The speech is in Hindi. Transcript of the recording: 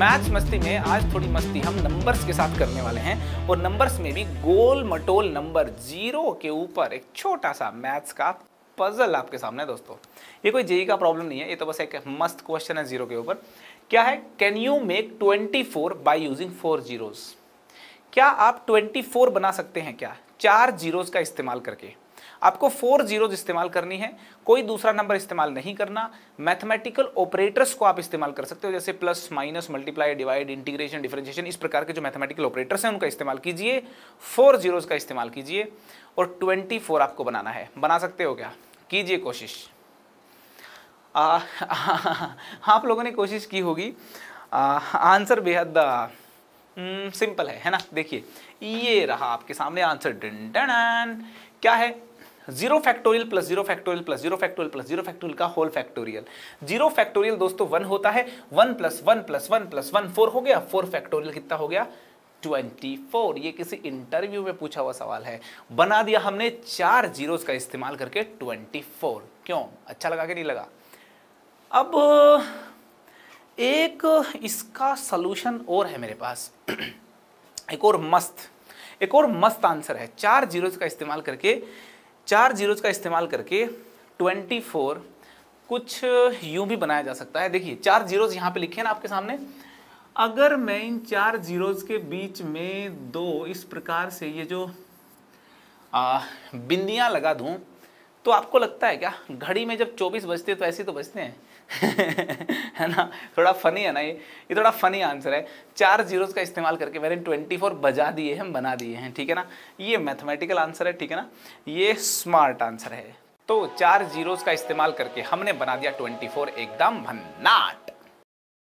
मैथ्स मस्ती में आज थोड़ी मस्ती हम नंबर्स के साथ करने वाले हैं और नंबर्स में भी गोल मटोल नंबर जीरो के ऊपर एक छोटा सा मैथ्स का पजल आपके सामने है दोस्तों ये कोई जेई e e का प्रॉब्लम नहीं है ये तो बस एक मस्त क्वेश्चन है जीरो के ऊपर क्या है can you make twenty four by using four zeros क्या आप ट्वेंटी फोर बना सकते हैं क्या चार जीरोज़ का इस्तेमाल करके आपको फोर जीरोज इस्तेमाल करनी है कोई दूसरा नंबर इस्तेमाल नहीं करना मैथमेटिकल ऑपरेटर्स को आप इस्तेमाल कर सकते हो जैसे plus minus multiply divide integration differentiation इस प्रकार के जो मैथमेटिकल ऑपरेटर्स हैं उनका इस्तेमाल कीजिए फोर जीरोज का इस्तेमाल कीजिए और ट्वेंटी फोर आपको बनाना है बना सकते हो क्या कीजिए कोशिश आप लोगों ने कोशिश की होगी आंसर बेहद सिंपल हम्म, है है ना देखिए ये रहा आपके सामने आंसर क्या है zero factorial plus zero factorial plus zero factorial plus zero factorial का होल फैक्टोरियल जीरो फैक्टोरियल दोस्तों वन होता है one plus one plus one plus one four हो गया फोर फैक्टोरियल कितना हो गया 24 ये किसी इंटरव्यू में पूछा हुआ सवाल है बना दिया हमने चार जीरोस का इस्तेमाल करके 24 क्यों अच्छा लगा कि नहीं लगा अब एक इसका सलूशन और है मेरे पास एक और मस्त एक और मस्त आंसर है चार जीरोज का इस्तेमाल करके चार जीरोज का इस्तेमाल करके ट्वेंटी फोर कुछ यूं भी बनाया जा सकता है देखिए चार जीरोज यहाँ पे लिखे ना आपके सामने अगर मैं इन चार जीरोज के बीच में दो इस प्रकार से ये जो बिंदियाँ लगा दूँ तो आपको लगता है क्या घड़ी में जब 24 बजते तो ऐसे तो बजते हैं है ना थोड़ा फनी है ना ये ये थोड़ा फनी आंसर है चार जीरोज़ का इस्तेमाल करके मैंने 24 बजा दिए हैं बना दिए हैं ठीक है ना ये मैथमेटिकल आंसर है ठीक है ना ये स्मार्ट आंसर है तो चार जीरोज़ का इस्तेमाल करके हमने बना दिया फोर एकदम भन्नाट